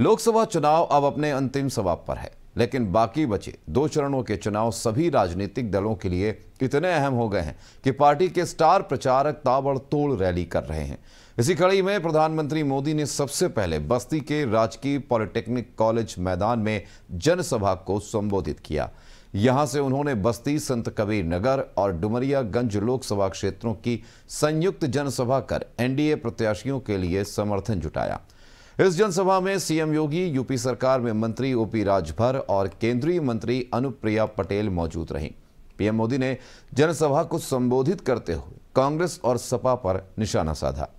लोकसभा चुनाव अब अपने अंतिम सवाब पर है लेकिन बाकी बचे दो चरणों के चुनाव सभी राजनीतिक दलों के लिए इतने अहम हो गए हैं कि पार्टी के स्टार प्रचारक ताबड़तोड़ रैली कर रहे हैं इसी कड़ी में प्रधानमंत्री मोदी ने सबसे पहले बस्ती के राजकीय पॉलिटेक्निक कॉलेज मैदान में जनसभा को संबोधित किया यहां से उन्होंने बस्ती संत कबीर नगर और डुमरियागंज लोकसभा क्षेत्रों की संयुक्त जनसभा कर एनडीए प्रत्याशियों के लिए समर्थन जुटाया इस जनसभा में सीएम योगी यूपी सरकार में मंत्री ओपी राजभर और केंद्रीय मंत्री अनुप्रिया पटेल मौजूद रहीं पीएम मोदी ने जनसभा को संबोधित करते हुए कांग्रेस और सपा पर निशाना साधा